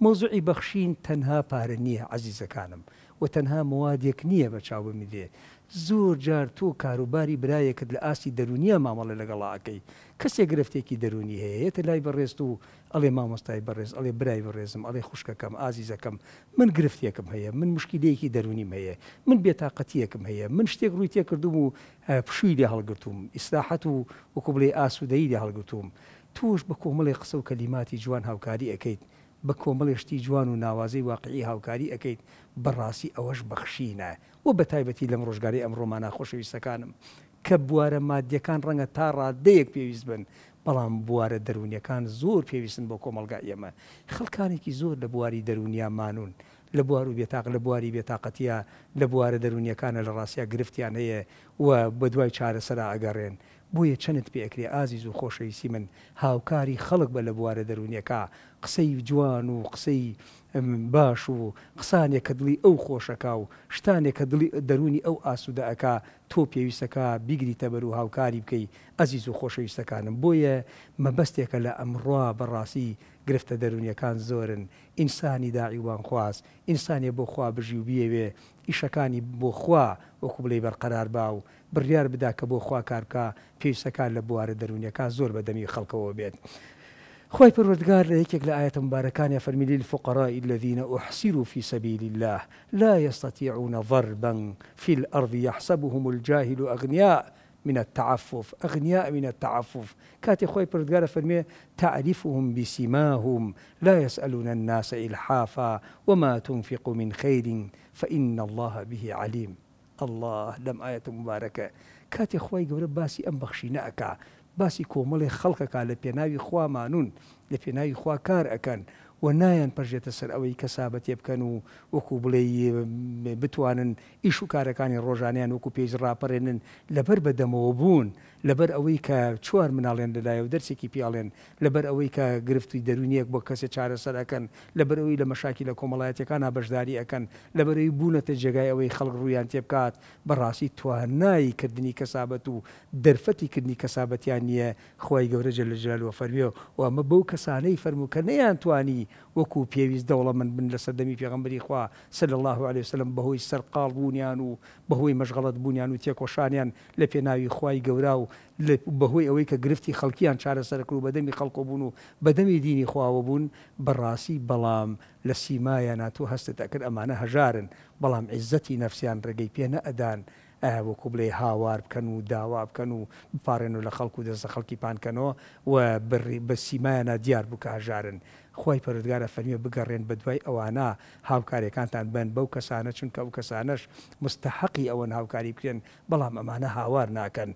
مۆزوعی بەخشین تەنها پارە نییە عزیزەکانم و تەنها موادێک نییە بە چاو بمیدێ زۆر جار تۆ کاروباری برایەکت لە ئاسی دەرونیە مامەڵە لەگەڵاکەی کەسێک گرفتێکی دەرونی هەیە تە لای بەڕێست و ئەڵێ مامۆستای بەڕێز ئەڵێ برای بەڕێزم ئەڵێ خوشکەکەم ئازیزەکەم من گرفتێکم هەیە من مشکیلەیەکی دەرونیم هەیە من بێتاقەتیەکم هەیە من شتێک ڕووی تێکردوم و پشووی لێ هەڵگرتوم ئیسلاحەت و وەکو بڵێ ئاسوودەی لێ هەڵگرتوم توش بە کۆمەڵی قسە و کەلیماتی جوان هاوکاری ئەەکەیت بە کۆمەڵێشتی جوان و ناوازەی واقعی هاوکاری ئەەکەیت بەڕاستی ئەوەش بەخشینە و بە تایبەتی لەم ڕۆژگاری ئەمڕۆمانە خۆشەویستەکانم کە بوارە مادیەکان ڕەنگە تا ڕادەیەک پێویست بن بەڵام بوارە دەرونیەکان زۆر پێویستن بۆ کۆمەلگا ئێمە خەڵکانێکی زۆر لە بواری دەرونیا مانون لە بوار و بێتاق لە بواری بێتاقەتە لە بوارە دەرونیەکانە لە ڕاستیا گرفتیان هەیە و بە دوای چارەسەرا ئەگەڕێن بۆیە چەند پێکرێ ئازیز و خۆشەویستی من هاوکاری خەڵک بە لە بوارە دەرونیەکە قسەی جوان و قسەی باش و قسانێک کە دڵی ئەو خۆشەکە و شتانێک کە دڵی دەرونی ئەو ئاسوودەکە تۆ پێویستەکە بیگریتە بەر و هاوکاری بکەی ئەزیز و خۆشەویستەکانم بۆیە مەبەستێکە لە ئەمڕوا بەڕاستی گرفتە دەرونیەکان زۆرن ئینسانی داعیوان خواست ئینسانێ بۆ خوا بژی و بیەوێ ئیشەکانی بۆ خوا وەکو برقرار باو با و بڕیار بدا کە بۆ خوا کارکە پێویستەکان لە بوارە دەرونیەکە خلق بەدەمی خەڵکەوە بێت. خۆی پروردگار لە یەکێک لە ئاەتە مبارەکانی فەرمیلی فقراء الذين أحسروا في سبيل الله لا يستطيعون ضربا في الأرض يحسبهم الجاهل أغنياء من التعفف أغنياء من التعفف كاتي خوي بردقارة فرمي تعرفهم بسماهم لا يسألون الناس إلحافا وما تنفق من خير فإن الله به عليم الله لەم ئاەتە مبارەکە کاتێک خی گەورە باسی ئەم بەخشی نەکا باسی کۆمەڵی خەڵکەکە لە پێناوی خوامانون لە پێناوی خوا کار ئەەکەن و نایەن پەژێتە سەر ئەوەی کەسابەتێ بکەن و وەکو بڵێ بتوانن ئیش و کارەکانی ڕۆژانیان وەکو پێیز ڕاپەرێنن لەبەر بەدەمەوە بوون لەبەر ئەوەی کە چوار مناڵێن لەدایە و دەرسێکی پیاڵێن لەبەر ئەوەی کە گرفتی دەرونیەک بۆ کەسێ چارەسەرەکەن لەبەر ئەوی لە مەشاکی لە کۆمەڵایەتەکانە بەشداری ئەەکەن لەبەرەوەی بوونەتە جێگای ئەوەی خەڵک ڕوویان تێبکات بەڕاستی توانایی کردنی کەسابەت و دەرفەتی کردنی کەسابەتیان نییە خی گەورە جە لە ژلەوە فەرمیەوە و ئەمە بەو کەسانەی فەرموکە نەیان توانی بکەی وەکو پێویست دەوڵە من بن لە سەردەمی پێغمبری خوا سل الله عليه وسلم بەهۆی سەرقال بوونیان و بەهۆی مەشغڵت بوونیان و تێکۆشانیان لە پێناوی خی گەورا و بەهۆی ئەوەی کە گرفتی خەڵکیان چارەسەرکر و بەدەمی خەڵکۆ بوون و بەدەمی دینی خواوە بوون بەڕاستی بەڵام لە سیمایە ناتوو هەستت ئەکرد ئەمانە هەژارن بەڵام عیزەتی نەفسیان ڕێگەی پێ نە ئەدان. وەکو بڵێ هاوار بکەن و داوا بکەن و بپارێن و لە خەڵکو دەستە خەڵکی پانکەنەوە و بە سیمایانە دیار بکەژارن. خۆی پەرودگارە فەرمیە بگەڕێن بە دوای ئەوانە هاوکارەکانتان بن بەو کەسانە چونکە ئەو کەسانەش مستحقی ئەوەن هاوکاری بکرێن بەڵام ئەمانە هاوار ناکەن.